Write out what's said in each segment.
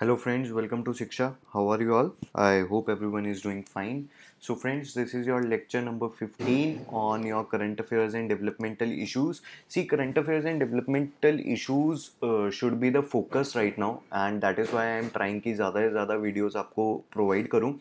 Hello friends welcome to Shiksha how are you all I hope everyone is doing fine so friends this is your lecture number fifteen on your current affairs and developmental issues see current affairs and developmental issues should be the focus right now and that is why I am trying की ज़्यादा से ज़्यादा videos आपको provide करूँ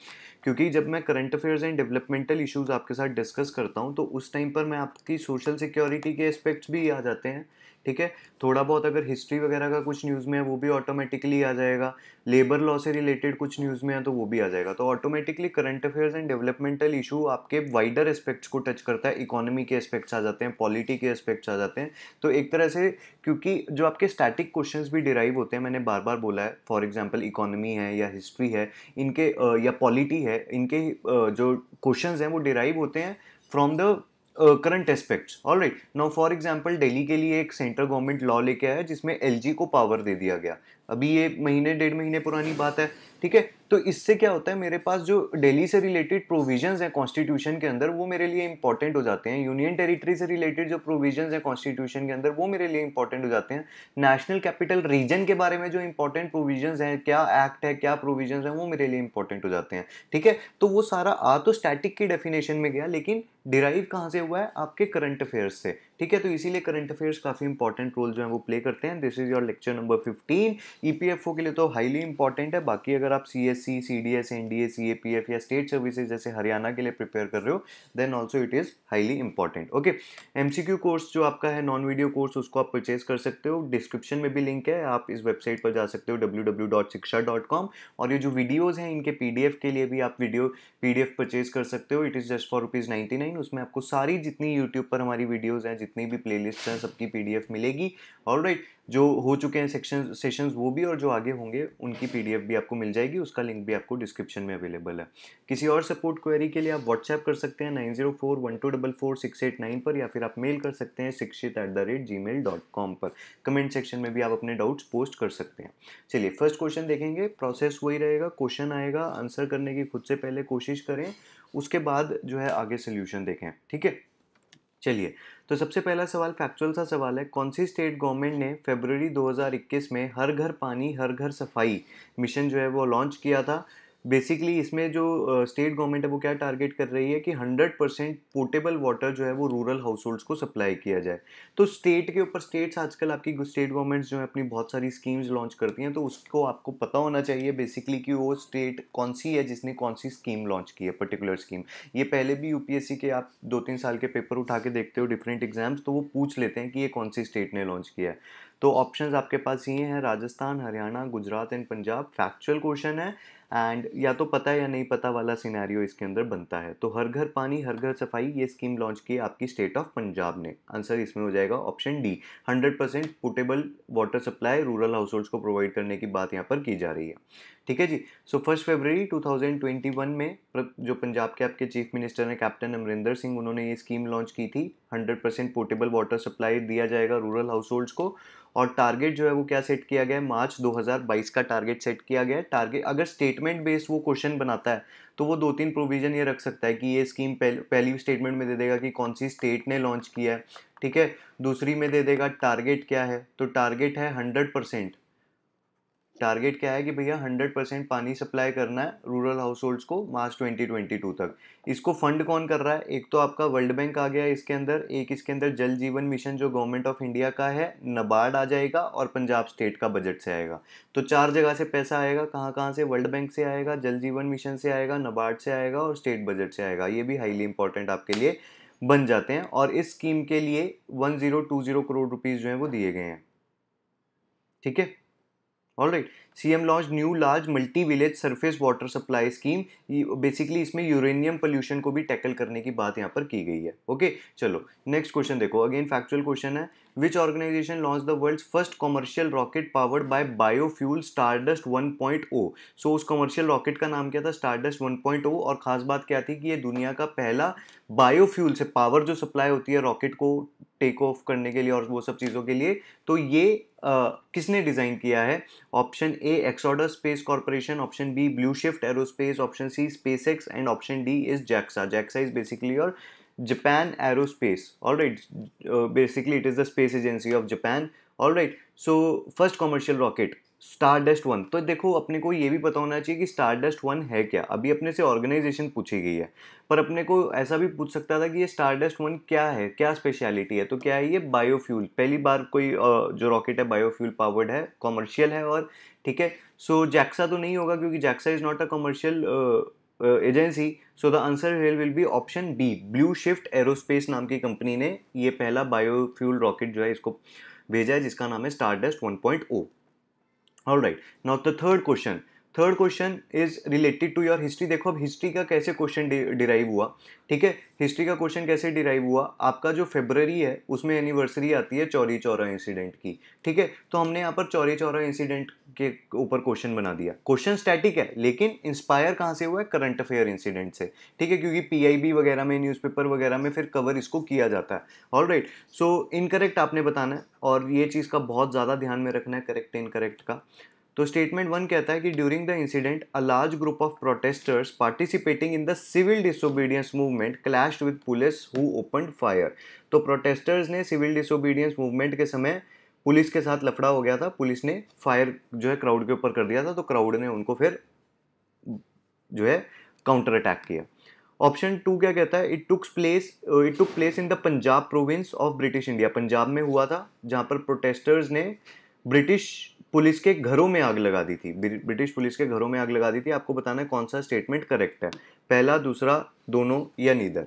क्योंकि जब मैं current affairs and developmental issues आपके साथ डिस्कस करता हूँ तो उस टाइम पर मैं आपकी सोशल सिक्योरिटी के एस्पेक्ट्स भी आ जाते हैं ठीक है थोड़ा बहुत अगर हिस्ट्री वगैरह का कुछ न्यूज़ में है वो भी ऑटोमेटिकली आ जाएगा लेबर लॉ से रिलेटेड कुछ न्यूज़ में है तो वो भी आ जाएगा तो automatically current affairs and developmental issue आपके वाइडर एस्पेक्ट्स को टच करता है इकोनॉमी के एस्पेक्ट्स आ जाते हैं पॉलिटी के एस्पेक्ट्स आ जाते हैं तो एक तरह से क्योंकि जो आपके स्टैटिक क्वेश्चन भी डिराइव होते हैं मैंने बार बार बोला है फॉर एग्जाम्पल इकोनॉमी है या हिस्ट्री है इनके या पॉलिटी है इनके जो क्वेश्चन हैं वो डिराइव होते हैं from the current aspects all right now for example daily के लिए एक सेंट्रल गवर्नमेंट लॉ लेके आया जिसमें एल को पावर दे दिया गया अभी ये महीने डेढ़ महीने पुरानी बात है ठीक है तो इससे क्या होता है मेरे पास जो डेली से रिलेटेड प्रोविजंस हैं कॉन्स्टिट्यूशन के अंदर वो मेरे लिए इंपॉर्टेंट हो जाते हैं यूनियन टेरिटरी से रिलेटेड जो प्रोविजंस हैं कॉन्स्टिट्यूशन के अंदर वो मेरे लिए इंपॉर्टेंट हो जाते हैं नेशनल कैपिटल रीजन के बारे में जो इंपॉर्टेंट प्रोविजंस हैं क्या एक्ट है क्या प्रोविजन है वो मेरे लिए इंपॉर्टेंट हो जाते हैं ठीक है तो वो सारा आ तो स्टैटिक की डेफिनेशन में गया लेकिन डिराइव कहाँ से हुआ है आपके करंट अफेयर्स से ठीक है तो इसीलिए करंट अफेयर्स काफ़ी इंपॉर्टेंट रोल जो है वो प्ले करते हैं this is your lecture number fifteen ई के लिए तो हाईली इंपॉर्टेंट है बाकी अगर आप C S C C D S N D P F या स्टेट सर्विसेज जैसे हरियाणा के लिए प्रिपेयर कर रहे हो then also it is highly important okay M C Q course जो आपका है नॉन वीडियो कोर्स उसको आप परचेज कर सकते हो डिस्क्रिप्शन में भी लिंक है आप इस वेबसाइट पर जा सकते हो W W dot Shiksha dot com और ये जो वीडियोज़ हैं इनके पी डी एफ के लिए भी आप video P D F purchase कर सकते हो it is just for rupees nine उसमें आपको सारी जितनी यूट्यूब पर हमारी वीडियोज़ हैं जितनी भी प्ले लिस्ट हैं सबकी पी डी एफ मिलेगी और राइट जो हो चुके हैं सेक्शन सेशंस वो भी और जो आगे होंगे उनकी पी डी एफ भी आपको मिल जाएगी उसका लिंक भी आपको डिस्क्रिप्शन में अवेलेबल है किसी और सपोर्ट क्वेरी के लिए आप व्हाट्सएप कर सकते हैं nine zero four one two double four six eight nine पर या फिर आप मेल कर सकते हैं शिक्षित at the rate gmail dot com पर कमेंट सेक्शन में भी आप अपने डाउट्स पोस्ट कर सकते हैं चलिए फर्स्ट क्वेश्चन देखेंगे प्रोसेस वही रहेगा क्वेश्चन आएगा आंसर करने की खुद से पहले कोशिश करें उसके बाद जो है आगे सोल्यूशन देखें ठीक है चलिए तो सबसे पहला सवाल फैक्चुअल सा सवाल है कौन सी स्टेट गवर्नमेंट ने फरवरी 2021 में हर घर पानी हर घर सफाई मिशन जो है वो लॉन्च किया था बेसिकली इसमें जो स्टेट uh, गवर्नमेंट है वो क्या टारगेट कर रही है कि 100 परसेंट पोर्टेबल वाटर जो है वो रूरल हाउस होल्ड्स को सप्लाई किया जाए तो स्टेट के ऊपर स्टेट्स आजकल आपकी स्टेट गवर्नमेंट्स जो है अपनी बहुत सारी स्कीम्स लॉन्च करती हैं तो उसको आपको पता होना चाहिए बेसिकली कि वो स्टेट कौन सी है जिसने कौन सी स्कीम लॉन्च की है पर्टिकुलर स्कीम ये पहले भी यूपीएससी के आप दो तीन साल के पेपर उठा के देखते हो डिफरेंट एग्जाम्स तो वो पूछ लेते हैं कि ये कौन सी स्टेट ने लॉन्च किया है तो ऑप्शंस आपके पास ये हैं Rajasthan Haryana Gujarat and Punjab factual question है एंड या तो पता या नहीं पता वाला सिनेरियो इसके अंदर बनता है तो हर घर पानी हर घर सफाई ये स्कीम लॉन्च की आपकी स्टेट ऑफ पंजाब ने आंसर इसमें हो जाएगा option D hundred percent potable water supply rural households को प्रोवाइड करने की बात यहाँ पर की जा रही है ठीक है जी सो फर्स्ट फरवरी 2021 में जो पंजाब के आपके चीफ मिनिस्टर हैं कैप्टन अमरिंदर सिंह उन्होंने ये स्कीम लॉन्च की थी 100 परसेंट पोर्टेबल वाटर सप्लाई दिया जाएगा रूरल हाउस होल्ड्स को और टारगेट जो है वो क्या सेट किया गया है मार्च 2022 का टारगेट सेट किया गया है टारगेट अगर स्टेटमेंट बेस्ड वो क्वेश्चन बनाता है तो वो दो तीन प्रोविज़न ये रख सकता है कि ये स्कीम पहल, पहली स्टेटमेंट में दे देगा कि कौन सी स्टेट ने लॉन्च किया है ठीक है दूसरी में दे देगा टारगेट क्या है तो टारगेट है हंड्रेड परसेंट टारगेट क्या है कि भैया 100 परसेंट पानी सप्लाई करना है रूरल हाउस होल्ड्स को मार्च 2022 तक इसको फंड कौन कर रहा है एक तो आपका वर्ल्ड बैंक आ गया इसके अंदर एक इसके अंदर जल जीवन मिशन जो गवर्नमेंट ऑफ इंडिया का है नबार्ड आ जाएगा और पंजाब स्टेट का बजट से आएगा तो चार जगह से पैसा आएगा कहाँ कहाँ से वर्ल्ड बैंक से आएगा जल जीवन मिशन से आएगा नबार्ड से आएगा और स्टेट बजट से आएगा ये भी हाईली इंपॉर्टेंट आपके लिए बन जाते हैं और इस स्कीम के लिए वन करोड़ रुपीज़ जो है वो दिए गए हैं ठीक है C CM launch new large multi village surface water supply scheme basically इसमें यूरेनियम पोल्यूशन को भी टैकल करने की बात यहाँ पर की गई है ओके okay? चलो नेक्स्ट क्वेश्चन देखो अगेन फैक्चुअल क्वेश्चन है which organisation launch the world first commercial rocket powered by biofuel Stardust one point O so उस कॉमर्शियल रॉकेट का नाम क्या था स्टारडस्ट ओ oh और ख़ास बात क्या थी कि ये दुनिया का पहला बायोफ्यूल से पावर जो सप्लाई होती है रॉकेट को टेक ऑफ करने के लिए और वो सब चीज़ों के लिए तो ये आ, किसने डिज़ाइन किया है option A Exodar Space Corporation option B Blue Shift Aerospace option C SpaceX and option D is JAXA JAXA is basically और Japan Aerospace. All right, uh, basically it is the space agency of Japan. All right, so first commercial rocket Stardust one तो देखो अपने को ये भी पता होना चाहिए कि स्टारडस्ट वन है क्या अभी अपने से ऑर्गेनाइजेशन पूछी गई है पर अपने को ऐसा भी पूछ सकता था कि ये स्टारडस्ट वन क्या है क्या स्पेशलिटी है तो क्या है ये बायोफ्यूल पहली बार कोई जो रॉकेट है बायोफ्यूल पावर्ड है कॉमर्शियल है और ठीक है सो जैक्सा तो नहीं होगा क्योंकि JAXA is not a commercial agency so the answer here will be option B Blue Shift Aerospace नाम की कंपनी ने ये पहला बायोफ्यूल रॉकेट जो है इसको भेजा है जिसका नाम है star Stardust one point O all right not the third question third question is related to your history देखो अब हिस्ट्री का कैसे क्वेश्चन डिराइव हुआ ठीक है हिस्ट्री का क्वेश्चन कैसे डिराइव हुआ आपका जो फेब्रवरी है उसमें एनिवर्सरी आती है चौरी चौरा इंसिडेंट की ठीक है तो हमने यहाँ पर चौरी चौरा इंसिडेंट के ऊपर क्वेश्चन बना दिया क्वेश्चन स्टैटिक है लेकिन इंस्पायर कहाँ से हुआ है करंट अफेयर इंसिडेंट से ठीक है क्योंकि पी वगैरह में न्यूज़पेपर वगैरह में फिर कवर इसको किया जाता है ऑल राइट सो इनकरेक्ट आपने बताना है और ये चीज़ का बहुत ज़्यादा ध्यान में रखना है करेक्ट इनकरेक्ट का तो स्टेटमेंट वन कहता है कि during the incident a large group of protesters participating in the civil disobedience movement clash with police who open fire तो प्रोटेस्टर्स ने सिविल डिसोबीडियंस मूवमेंट के समय पुलिस के साथ लफड़ा हो गया था पुलिस ने फायर जो है क्राउड के ऊपर कर दिया था तो क्राउड ने उनको फिर जो है काउंटर अटैक किया ऑप्शन टू क्या कहता है it tooks place it took place in the Punjab province of British India Punjab में हुआ था जहाँ पर प्रोटेस्टर्स ने ब्रिटिश पुलिस के घरों में आग लगा दी थी ब्रिटिश पुलिस के घरों में आग लगा दी थी आपको बताना है कौन सा स्टेटमेंट करेक्ट है पहला दूसरा दोनों या नीदर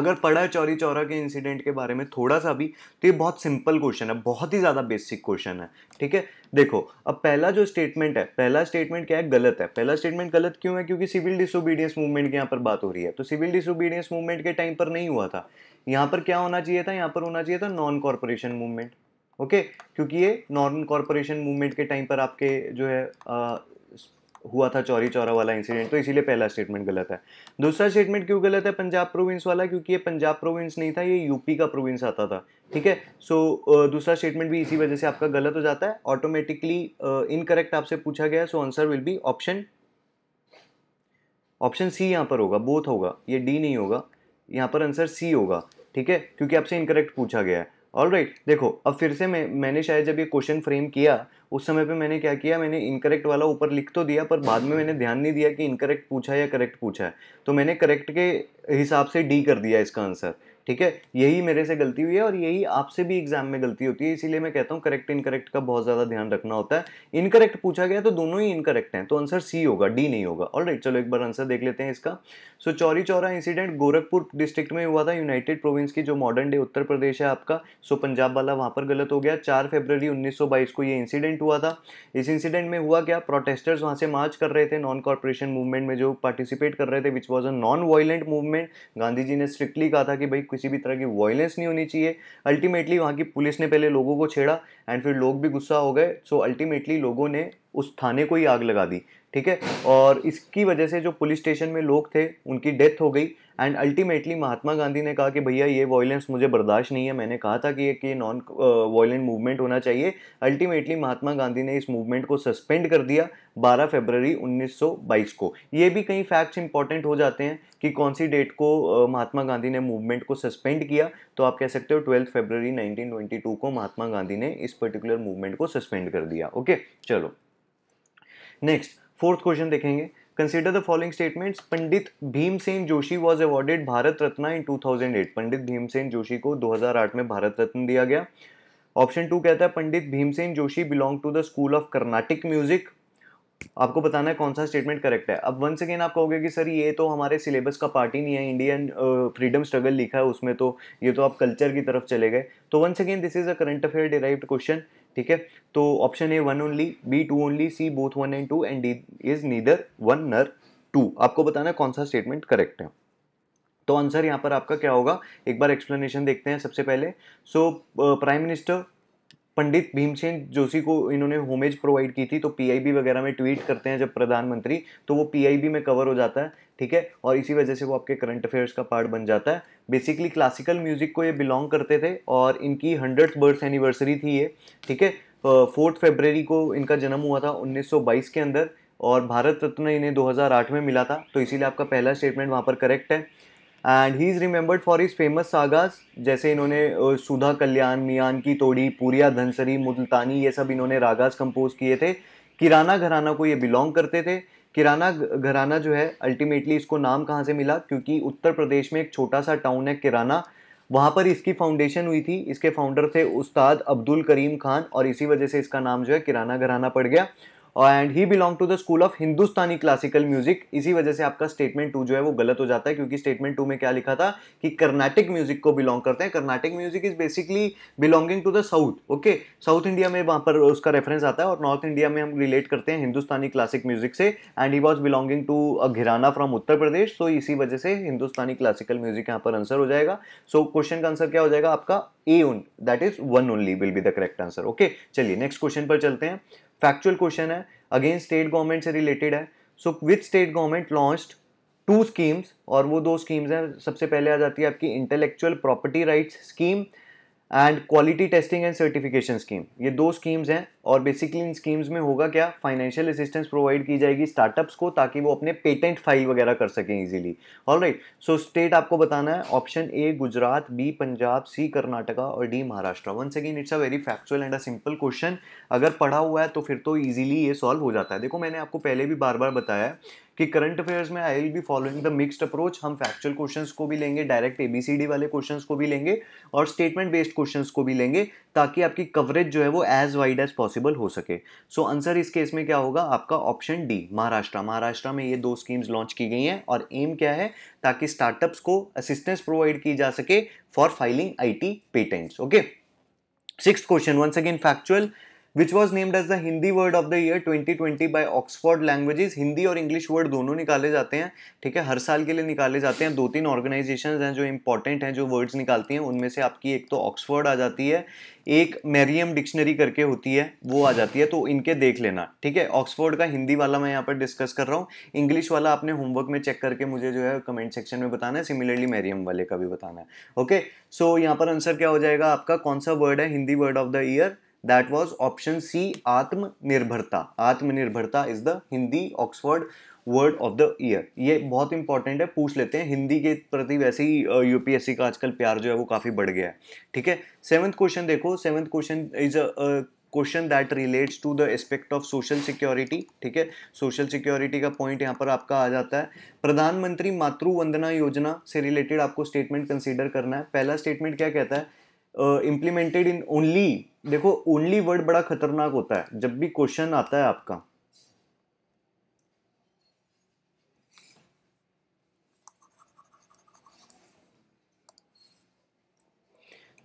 अगर पढ़ा है चौरी चौरा के इंसिडेंट के बारे में थोड़ा सा भी तो ये बहुत सिंपल क्वेश्चन है बहुत ही ज़्यादा बेसिक क्वेश्चन है ठीक है देखो अब पहला जो स्टेटमेंट है पहला स्टेटमेंट क्या है गलत है पहला स्टेटमेंट गलत क्यों है क्योंकि सिविल डिसोबीडियंस मूवमेंट की यहाँ पर बात हो रही है तो सिविल डिसोबीडियंस मूवमेंट के टाइम पर नहीं हुआ था यहाँ पर क्या होना चाहिए था यहाँ पर होना चाहिए था नॉन कॉरपोरेशन मूवमेंट ओके क्योंकि ये नॉर्मल कॉरपोरेशन मूवमेंट के टाइम पर आपके जो है आ, हुआ था चौरी चौरा वाला इंसिडेंट तो इसीलिए पहला स्टेटमेंट गलत है दूसरा स्टेटमेंट क्यों गलत है पंजाब प्रोविंस वाला क्योंकि ये पंजाब प्रोविंस नहीं था ये यूपी का प्रोविंस आता था ठीक है सो दूसरा स्टेटमेंट भी इसी वजह से आपका गलत हो जाता है ऑटोमेटिकली इनकरेक्ट आपसे पूछा गया so answer will be option option C यहाँ पर होगा बोथ होगा ये डी नहीं होगा यहाँ पर आंसर सी होगा ठीक है क्योंकि आपसे इनकरेक्ट पूछा गया है ऑल राइट देखो अब फिर से मैं मैंने शायद जब ये क्वेश्चन फ्रेम किया उस समय पे मैंने क्या किया मैंने इनकरेक्ट वाला ऊपर लिख तो दिया पर बाद में मैंने ध्यान नहीं दिया कि इनकरेक्ट पूछा या करेक्ट पूछा है तो मैंने करेक्ट के हिसाब से डी कर दिया इसका आंसर ठीक है यही मेरे से गलती हुई है और यही आपसे भी एग्जाम में गलती होती है इसीलिए मैं कहता हूँ करेक्ट इनकरेक्ट का बहुत ज़्यादा ध्यान रखना होता है इनकरेक्ट पूछा गया तो दोनों ही इनकरेक्ट हैं तो आंसर सी होगा डी नहीं होगा ऑल चलो एक बार आंसर देख लेते हैं इसका so so, Chauri Chaura incident Gorakhpur district में हुआ था यूनाइटेड प्रोविंस की जो मॉडर्न डे उत्तर प्रदेश है आपका सो so, पंजाब वाला वहां पर गलत हो गया चार फेब्रवरी उन्नीस को ये इंसिडेंट हुआ था इस इंसिडेंट में हुआ क्या प्रोटेस्टर्स वहाँ से मार्च कर रहे थे नॉन कॉरपोरेशन मूवमेंट में जो पार्टिसिपेट कर रहे थे which was a non violent movement Gandhi ji ने स्ट्रिक्टली कहा था कि भाई किसी भी तरह की वॉयलेंस नहीं होनी चाहिए अल्टीमेटली वहाँ की पुलिस ने पहले लोगों को छेड़ा एंड फिर लोग भी गुस्सा हो गए सो अल्टीमेटली लोगों ने उस थाने को ही आग लगा दी ठीक है और इसकी वजह से जो पुलिस स्टेशन में लोग थे उनकी डेथ हो गई एंड अल्टीमेटली महात्मा गांधी ने कहा कि भैया ये वॉयलेंस मुझे बर्दाश्त नहीं है मैंने कहा था कि ये नॉन वायलेंट मूवमेंट होना चाहिए अल्टीमेटली महात्मा गांधी ने इस मूवमेंट को सस्पेंड कर दिया 12 फरवरी 1922 को ये भी कई फैक्ट्स इंपॉर्टेंट हो जाते हैं कि कौन सी डेट को महात्मा गांधी ने मूवमेंट को सस्पेंड किया तो आप कह सकते हो ट्वेल्थ फरवरी 1922 को महात्मा गांधी ने इस पर्टिकुलर मूवमेंट को सस्पेंड कर दिया ओके चलो नेक्स्ट फोर्थ क्वेश्चन देखेंगे following statement Pandit Bhimsen Joshi was Joshi Bharat Ratna in two thousand 2008. Pandit Bhimsen Joshi को 2008 में भारत रत्न दिया गया ऑप्शन टू कहता है Pandit Bhimsen Joshi belong to the school of Carnatic music आपको बताना है कौन सा स्टेटमेंट करेक्ट है अब वंस अगेन आप कहोगे कि सर ये तो हमारे सिलेबस का पार्ट ही नहीं है इंडियन फ्रीडम स्ट्रगल लिखा है उसमें तो ये तो आप कल्चर की तरफ चले गए तो once again this is a current affair derived question ठीक है तो option A one only B two only C both one and two and is neither one nor two आपको बताना कौन सा स्टेटमेंट करेक्ट है तो आंसर यहाँ पर आपका क्या होगा एक बार एक्सप्लेनेशन देखते हैं सबसे पहले so prime minister Pandit Bhimsen Joshi को इन्होंने होमेज प्रोवाइड की थी तो पीआईबी वगैरह में ट्वीट करते हैं जब प्रधानमंत्री तो वो पीआईबी में कवर हो जाता है ठीक है और इसी वजह से वो आपके करंट अफेयर्स का पार्ट बन जाता है बेसिकली क्लासिकल म्यूजिक को ये बिलोंग करते थे और इनकी हंड्रेड बर्थ एनिवर्सरी थी ये ठीक है फोर्थ फेबररी को इनका जन्म हुआ था 1922 के अंदर और भारत रत्न इन्हें 2008 में मिला था तो इसीलिए आपका पहला स्टेटमेंट वहाँ पर करेक्ट है and he is remembered for his famous sagas जैसे इन्होंने सुधा कल्याण मियान की तोड़ी पूरिया धनसरी मुल्तानी ये सब इन्होंने रागास कंपोज किए थे किराना घराना को ये बिलोंग करते थे किराना घराना जो है अल्टीमेटली इसको नाम कहाँ से मिला क्योंकि उत्तर प्रदेश में एक छोटा सा टाउन है किराना वहाँ पर इसकी फाउंडेशन हुई थी इसके फाउंडर थे उस्ताद अब्दुल करीम खान और इसी वजह से इसका नाम जो है किराना घराना पड़ गया and he belong to the school of Hindustani classical music इसी वजह से आपका स्टेटमेंट टू जो है वो गलत हो जाता है क्योंकि स्टेटमेंट टू में क्या लिखा था कि कर्नाटिक म्यूजिक को बिलोंग करते हैं Carnatic music is basically belonging to the south okay south India में वहां पर उसका रेफरेंस आता है और नॉर्थ इंडिया में हम रिलेट करते हैं हिंदुस्तानी क्लासिक म्यूजिक से and he was belonging to a gharana from Uttar Pradesh so इसी वजह से हिंदुस्तानी क्लासिकल म्यूजिक यहाँ पर आंसर हो जाएगा सो क्वेश्चन का आंसर क्या हो जाएगा आपका A one that is one only will be the correct answer okay चलिए नेक्स्ट क्वेश्चन पर चलते हैं फैक्चुअल क्वेश्चन है अगेन स्टेट गवर्नमेंट से रिलेटेड है so with state government launched two schemes और वो दो स्कीम्स हैं सबसे पहले आ जाती है आपकी intellectual property rights scheme and quality testing and certification scheme ये दो स्कीम्स हैं और बेसिकली इन स्कीम्स में होगा क्या फाइनेंशियल असिस्टेंस प्रोवाइड की जाएगी स्टार्टअप्स को ताकि वो अपने पेटेंट फाइल वगैरह कर सकें easily all right so state आपको बताना है option A Gujarat B Punjab C Karnataka और D Maharashtra one second it's a very factual and a simple question अगर पढ़ा हुआ है तो फिर तो ईजिली ये सॉल्व हो जाता है देखो मैंने आपको पहले भी बार बार बताया कि करंट अफेयर्स में I will be following the mixed approach हम फैक्चुअल क्वेश्चंस को भी लेंगे डायरेक्ट एबीसीडी वाले क्वेश्चंस को भी लेंगे और स्टेटमेंट बेस्ड क्वेश्चंस को भी लेंगे ताकि आपकी कवरेज जो है वो as wide as possible possible हो सके सो आंसर इस केस में क्या होगा आपका ऑप्शन डी महाराष्ट्र महाराष्ट्र में ये दो स्कीम्स लॉन्च की गई हैं और एम क्या है ताकि स्टार्टअप्स को असिस्टेंस प्रोवाइड की जा सके for filing I T okay six question once again factual which was named as the Hindi word of the year 2020 by Oxford languages Hindi और इंग्लिश वर्ड दोनों निकाले जाते हैं ठीक है हर साल के लिए निकाले जाते हैं दो तीन ऑर्गेनाइजेशन हैं जो इंपॉर्टेंट हैं जो वर्ड्स निकालती हैं उनमें से आपकी एक तो ऑक्सफोर्ड आ जाती है एक मेरियम डिक्शनरी करके होती है वो आ जाती है तो इनके देख लेना ठीक है ऑक्सफोर्ड का हिंदी वाला मैं यहाँ पर डिस्कस कर रहा हूँ इंग्लिश वाला आपने होमवर्क में चेक करके मुझे जो है कमेंट सेक्शन में बताना है सिमिलरली मेरियम वाले का भी बताना है ओके सो so, यहाँ पर आंसर क्या हो जाएगा आपका कौन सा वर्ड है Hindi word of the year that was option C Aatmanirbharta Aatmanirbharta is the Hindi Oxford word of the year ये बहुत इंपॉर्टेंट है पूछ लेते हैं हिंदी के प्रति वैसे ही यूपीएससी का आजकल प्यार जो है वो काफ़ी बढ़ गया है ठीक है सेवंथ क्वेश्चन देखो seventh question is a question that relates to the aspect of social security ठीक है सोशल सिक्योरिटी का पॉइंट यहाँ पर आपका आ जाता है प्रधानमंत्री मातृ वंदना योजना से रिलेटेड आपको स्टेटमेंट कंसिडर करना है पहला स्टेटमेंट क्या कहता है इम्प्लीमेंटेड इन ओनली देखो ओनली वर्ड बड़ा खतरनाक होता है जब भी क्वेश्चन आता है आपका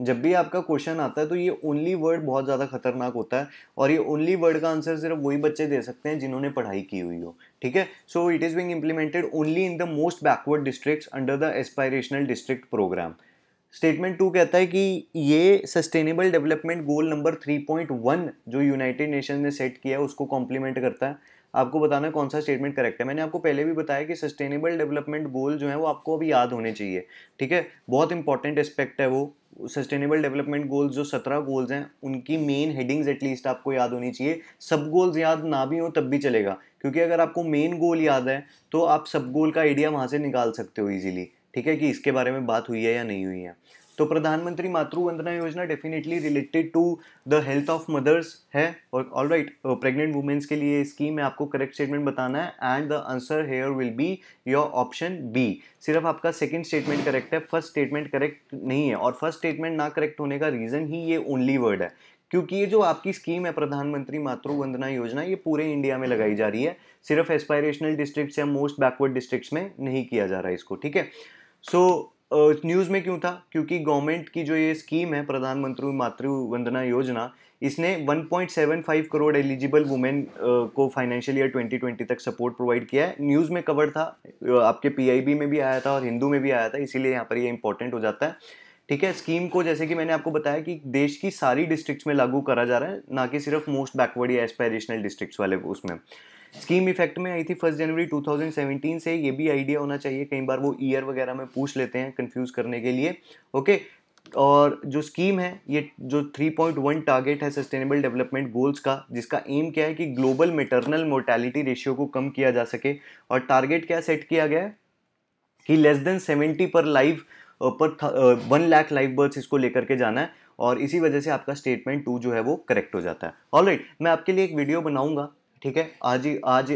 जब भी आपका क्वेश्चन आता है तो ये ओनली वर्ड बहुत ज़्यादा खतरनाक होता है और ये ओनली वर्ड का आंसर सिर्फ वही बच्चे दे सकते हैं जिन्होंने पढ़ाई की हुई हो ठीक है so it is being implemented only in the most backward district under the aspirational district programme statement two कहता है कि ये सस्टेनेबल डेवलपमेंट गोल नंबर 3.1 जो यूनाइटेड नेशन ने सेट किया है उसको कॉम्प्लीमेंट करता है आपको बताना कौन सा स्टेटमेंट करेक्ट है मैंने आपको पहले भी बताया कि सस्टेनेबल डेवलपमेंट गोल जो है वो आपको अभी याद होने चाहिए ठीक है बहुत इंपॉर्टेंट एस्पेक्ट है वो सस्टेनेबल डेवलपमेंट गोल्स जो सत्रह गोल्स हैं उनकी मेन हेडिंग्स एटलीस्ट आपको याद होनी चाहिए सब गोल्स याद ना भी हो तब भी चलेगा क्योंकि अगर आपको मेन गोल याद है तो आप सब गोल का आइडिया वहाँ से निकाल सकते हो ईजिली ठीक है कि इसके बारे में बात हुई है या नहीं हुई है तो प्रधानमंत्री Matru Vandana Yojana definitely related to the health of mothers है और ऑल राइट प्रेगनेंट वुमेन्स के लिए स्कीम है आपको करेक्ट स्टेटमेंट बताना है and the answer here will be your option B सिर्फ आपका सेकंड स्टेटमेंट करेक्ट है फर्स्ट स्टेटमेंट करेक्ट नहीं है और फर्स्ट स्टेटमेंट ना करेक्ट होने का रीज़न ही ये ओनली वर्ड है क्योंकि ये जो आपकी स्कीम है प्रधानमंत्री मातृ वंदना योजना ये पूरे इंडिया में लगाई जा रही है सिर्फ एस्पायरेशनल डिस्ट्रिक्ट्स या मोस्ट बैकवर्ड डिस्ट्रिक्ट्स में नहीं किया जा रहा है इसको ठीक है सो so, न्यूज़ में क्यों था क्योंकि गवर्नमेंट की जो ये स्कीम है प्रधानमंत्री मातृ वंदना योजना इसने 1.75 करोड़ एलिजिबल वुमेन को फाइनेंशियल ईयर 2020 तक सपोर्ट प्रोवाइड किया है न्यूज़ में कवर था आपके पीआईबी में भी आया था और हिंदू में भी आया था इसीलिए यहाँ पर ये इंपॉर्टेंट हो जाता है ठीक है स्कीम को जैसे कि मैंने आपको बताया कि देश की सारी डिस्ट्रिक्ट्स में लागू करा जा रहा है ना कि सिर्फ मोस्ट बैकवर्ड या एस्पायरेशनल डिस्ट्रिक्ट वाले उसमें स्कीम इफेक्ट में आई थी फर्स्ट जनवरी 2017 से ये भी आइडिया होना चाहिए कई बार वो ईयर वगैरह में पूछ लेते हैं कंफ्यूज करने के लिए ओके और जो स्कीम है ये जो 3.1 टारगेट है सस्टेनेबल डेवलपमेंट गोल्स का जिसका एम क्या है कि ग्लोबल मेटरनल मोर्टेलिटी रेशियो को कम किया जा सके और टारगेट क्या सेट किया गया है कि लेस देन 70 पर लाइव पर वन लाख लाइव बर्थ इसको लेकर के जाना है और इसी वजह से आपका स्टेटमेंट टू जो है वो करेक्ट हो जाता है ऑलराइट right, मैं आपके लिए एक वीडियो बनाऊंगा ठीक है आज ही आज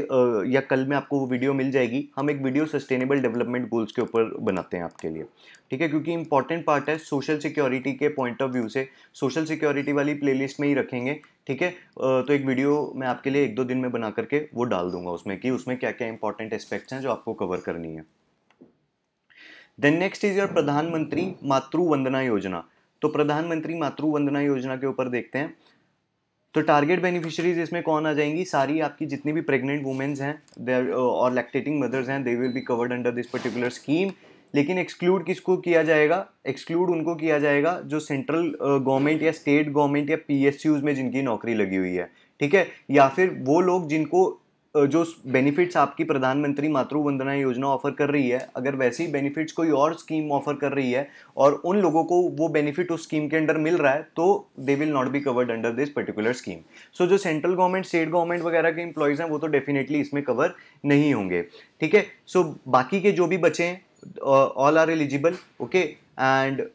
या कल में आपको वो वीडियो मिल जाएगी हम एक वीडियो सस्टेनेबल डेवलपमेंट गोल्स के ऊपर बनाते हैं आपके लिए ठीक है क्योंकि इंपॉर्टेंट पार्ट है सोशल सिक्योरिटी के पॉइंट ऑफ व्यू से सोशल सिक्योरिटी वाली प्लेलिस्ट में ही रखेंगे ठीक है तो एक वीडियो मैं आपके लिए एक दो दिन में बना करके वो डाल दूंगा उसमें कि उसमें क्या क्या इंपॉर्टेंट एस्पेक्ट्स हैं जो आपको कवर करनी है देन नेक्स्ट इज योर प्रधानमंत्री मातृ वंदना योजना तो प्रधानमंत्री मातृ वंदना योजना के ऊपर देखते हैं तो टारगेट बेनिफिशरीज इसमें कौन आ जाएंगी सारी आपकी जितनी भी प्रेग्नेंट वुमेन्स हैं देर और लैक्टेटिंग मदर्स हैं they will be covered under this particular scheme लेकिन एक्सक्लूड किसको किया जाएगा एक्सक्लूड उनको किया जाएगा जो सेंट्रल गवर्नमेंट uh, या स्टेट गवर्नमेंट या पी में जिनकी नौकरी लगी हुई है ठीक है या फिर वो लोग जिनको जो बेनिफिट्स आपकी प्रधानमंत्री मातृ वंदना योजना ऑफर कर रही है अगर वैसी बेनिफिट्स कोई और स्कीम ऑफर कर रही है और उन लोगों को वो बेनिफिट उस स्कीम के अंडर मिल रहा है तो they will not be covered under this particular scheme so जो सेंट्रल गवर्नमेंट स्टेट गवर्नमेंट वगैरह के इंप्लॉयज़ हैं वो तो डेफिनेटली इसमें कवर नहीं होंगे ठीक है सो बाकी के जो भी बचे हैं all are eligible okay and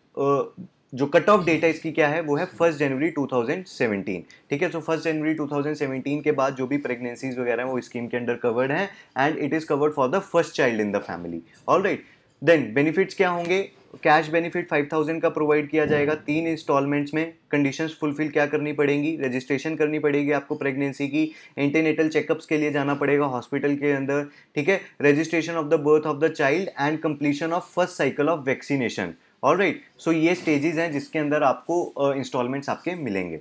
जो कट ऑफ डेट है इसकी क्या है वो है फर्स्ट जनवरी 2017 ठीक है सो फर्स्ट जनवरी 2017 के बाद जो भी प्रेगनेंसीज वगैरह हैं वो स्कीम के अंडर कवर्ड हैं and it is covered for the first child in the family all right then benefits क्या होंगे कैश बेनिफिट 5000 का प्रोवाइड किया जाएगा तीन इंस्टॉलमेंट्स में कंडीशंस फुलफिल क्या करनी पड़ेंगी रजिस्ट्रेशन करनी पड़ेगी आपको प्रेगनेंसी की इंटरनेटल चेकअप्स के लिए जाना पड़ेगा हॉस्पिटल के अंदर ठीक है registration of the birth of the child and completion of first cycle of vaccination all right so ये स्टेजेस हैं जिसके अंदर आपको इंस्टॉलमेंट्स uh, आपके मिलेंगे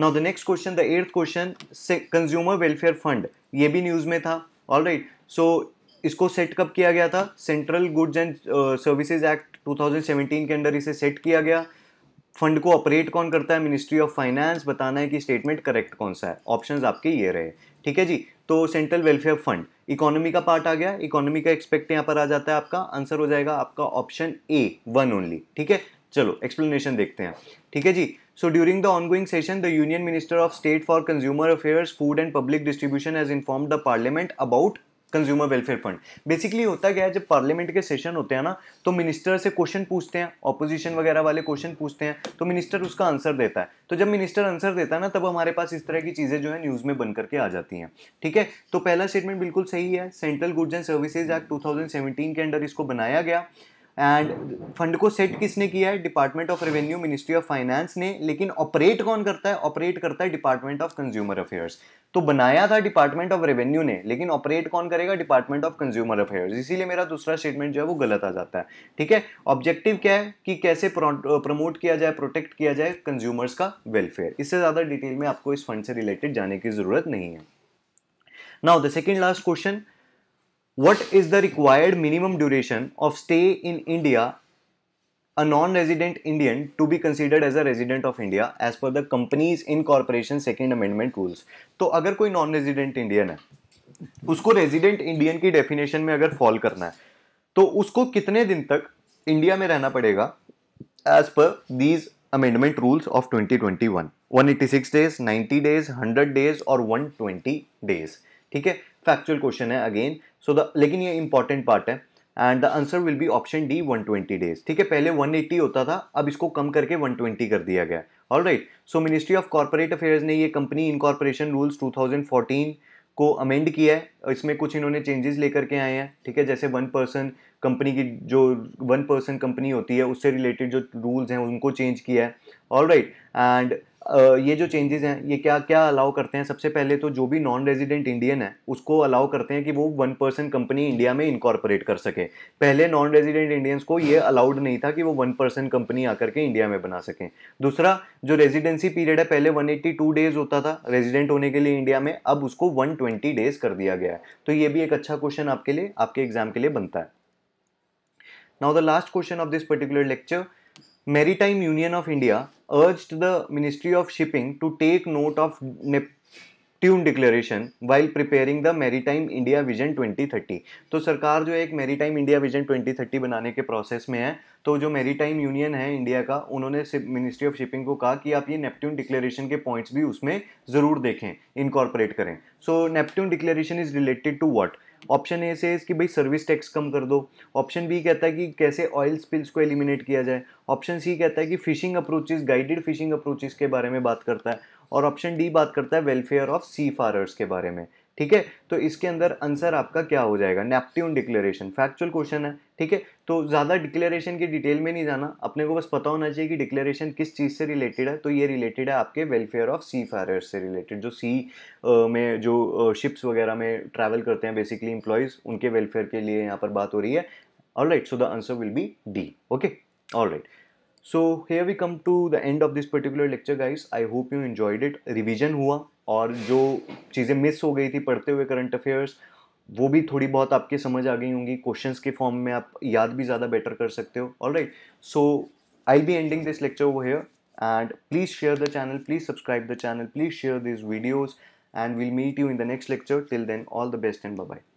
now the next question the eighth question consumer welfare fund ये भी न्यूज़ में था ऑल राइट सो इसको सेट कब किया गया था central goods and services act 2017 के अंदर इसे सेट किया गया फंड को ऑपरेट कौन करता है मिनिस्ट्री ऑफ फाइनेंस बताना है कि स्टेटमेंट करेक्ट कौन सा है ऑप्शन आपके ये रहे ठीक है जी तो सेंट्रल वेलफेयर फंड इकोनॉमी का पार्ट आ गया इकोनॉमी का एक्सपेक्ट यहाँ पर आ जाता है आपका आंसर हो जाएगा आपका ऑप्शन ए वन ओनली ठीक है चलो एक्सप्लेनेशन देखते हैं ठीक है जी so during the ongoing session the union minister of state for consumer affairs food and public distribution has inform the parliament about consumer welfare fund basically होता क्या है जब पार्लियामेंट के सेशन होते हैं ना तो मिनिस्टर से क्वेश्चन पूछते हैं ऑपोजिशन वगैरह वाले क्वेश्चन पूछते हैं तो मिनिस्टर उसका आंसर देता है तो जब मिनिस्टर आंसर देता है ना तब हमारे पास इस तरह की चीज़ें जो है न्यूज़ में बन करके आ जाती हैं ठीक है तो पहला स्टेटमेंट बिल्कुल सही है central goods and services act two के अंडर इसको बनाया गया एंड फंड को सेट किसने किया है department of revenue ministry of finance ने लेकिन ऑपरेट कौन करता है ऑपरेट करता है डिपार्टमेंट ऑफ कंज्यूमर अफेयर्स तो बनाया था डिपार्टमेंट ऑफ रेवेन्यू ने लेकिन ऑपरेट कौन करेगा डिपार्टमेंट ऑफ कंज्यूमर अफेयर्स इसीलिए मेरा दूसरा स्टेटमेंट जो है वो गलत आ जाता है ठीक है ऑब्जेक्टिव क्या है कि कैसे प्रमोट किया जाए प्रोटेक्ट किया जाए कंज्यूमर्स का वेलफेयर इससे ज़्यादा डिटेल में आपको इस फंड से रिलेटेड जाने की ज़रूरत नहीं है now the second last question what is the required minimum duration of stay in India a non-resident Indian to be considered as a resident of India as per the Companies Incorporation Second Amendment rules तो अगर कोई non resident Indian है उसको resident Indian की definition में अगर fall करना है तो उसको कितने दिन तक इंडिया में रहना पड़ेगा as per these amendment rules of 2021 186 days 90 days 100 days और 120 डेज ठीक है फैक्चुअल क्वेश्चन है अगेन सो द लेकिन ये इंपॉर्टेंट पार्ट है and the answer will be option D 120 days ठीक है पहले 180 होता था अब इसको कम करके 120 कर दिया गया all right so ministry of corporate affairs ने ये कंपनी इनकॉर्पोरेशन रूल्स 2014 को अमेंड किया है इसमें कुछ इन्होंने चेंजेस लेकर के आए हैं ठीक है जैसे वन पर्सन कंपनी की जो वन पर्सन कंपनी होती है उससे रिलेटेड जो रूल्स हैं उनको चेंज किया है ऑल राइट एंड ये जो चेंजेस हैं ये क्या क्या अलाउ करते हैं सबसे पहले तो जो भी नॉन रेजिडेंट इंडियन है उसको अलाउ करते हैं कि वो वन पर्सन कंपनी इंडिया में इंकॉर्पोरेट कर सके पहले नॉन रेजिडेंट इंडियंस को ये अलाउड नहीं था कि वो वन पर्सन कंपनी आकर के इंडिया में बना सकें दूसरा जो रेजिडेंसी पीरियड है पहले वन डेज होता था रेजिडेंट होने के लिए इंडिया में अब उसको वन डेज कर दिया गया है तो ये भी एक अच्छा क्वेश्चन आपके लिए आपके एग्जाम के लिए बनता है Now the last question of this particular lecture, Maritime Union of India urged the Ministry of Shipping to take note of Nep tune declaration while preparing the time India vision 2030 तो सरकार जो एक time India vision 2030 बनाने के process में है तो जो टाइम यूनियन है इंडिया का उन्होंने मिनिस्ट्री ऑफ शिपिंग को कहा कि आप ये नेपट्यून डिक्लेरेशन के पॉइंट्स भी उसमें ज़रूर देखें इनकॉर्पोरेट करें so Neptune declaration is related to what option A से कि भाई सर्विस टैक्स कम कर दो ऑप्शन बी कहता है कि कैसे ऑयल स्पिल्स को एलिमिनेट किया जाए ऑप्शन सी कहता है कि phishing approaches guided phishing approaches के बारे में बात करता है और ऑप्शन डी बात करता है वेलफेयर ऑफ सी फारर्स के बारे में ठीक है तो इसके अंदर आंसर आपका क्या हो जाएगा नेपट्ट्यून डिक्लेरेशन फैक्चुअल क्वेश्चन है ठीक है तो ज़्यादा डिक्लेरेशन की डिटेल में नहीं जाना अपने को बस पता होना चाहिए कि डिक्लेरेशन किस चीज़ से रिलेटेड है तो ये रिलेटेड है आपके वेलफेयर ऑफ सी फायरर्स से रिलेटेड जो सी में जो शिप्स वगैरह में ट्रैवल करते हैं बेसिकली इंप्लॉयज़ उनके वेलफेयर के लिए यहाँ पर बात हो रही है all right so the answer will be D okay all right so here we come to the end of this particular lecture guys I hope you enjoyed it revision हुआ और जो चीज़ें मिस हो गई थी पढ़ते हुए करंट अफेयर्स वो भी थोड़ी बहुत आपके समझ आ गई होंगी क्वेश्चंस के फॉर्म में आप याद भी ज़्यादा बेटर कर सकते हो all right so I be ending this lecture वो here and please share the channel please subscribe the channel please share this videos and will meet you in the next lecture till then all the best and bye bye